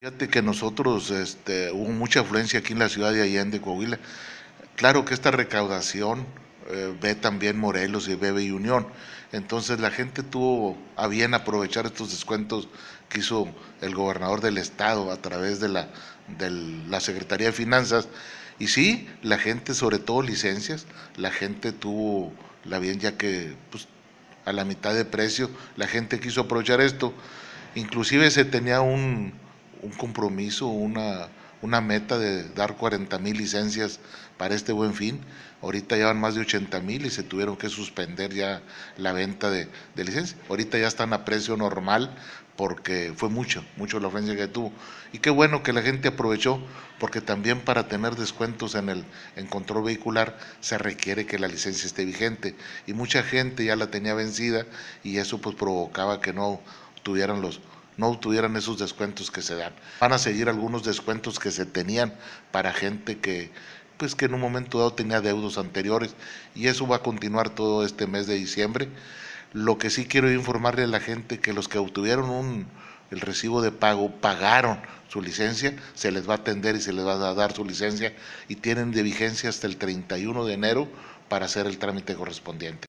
Fíjate que nosotros este, hubo mucha afluencia aquí en la ciudad de Allende, Coahuila. Claro que esta recaudación eh, ve también Morelos y Bebe y Unión. Entonces la gente tuvo a bien aprovechar estos descuentos que hizo el gobernador del estado a través de la, de la Secretaría de Finanzas. Y sí, la gente, sobre todo licencias, la gente tuvo la bien ya que pues, a la mitad de precio la gente quiso aprovechar esto. Inclusive se tenía un un compromiso, una, una meta de dar 40 mil licencias para este buen fin. Ahorita ya van más de 80 mil y se tuvieron que suspender ya la venta de, licencias. Ahorita ya están a precio normal porque fue mucho, mucho la ofensa que tuvo. Y qué bueno que la gente aprovechó, porque también para tener descuentos en el en control vehicular se requiere que la licencia esté vigente. Y mucha gente ya la tenía vencida y eso pues provocaba que no tuvieran los, no obtuvieran esos descuentos que se dan. Van a seguir algunos descuentos que se tenían para gente que pues que en un momento dado tenía deudos anteriores y eso va a continuar todo este mes de diciembre. Lo que sí quiero informarle a la gente que los que obtuvieron el recibo de pago, pagaron su licencia, se les va a atender y se les va a dar su licencia y tienen de vigencia hasta el 31 de enero para hacer el trámite correspondiente.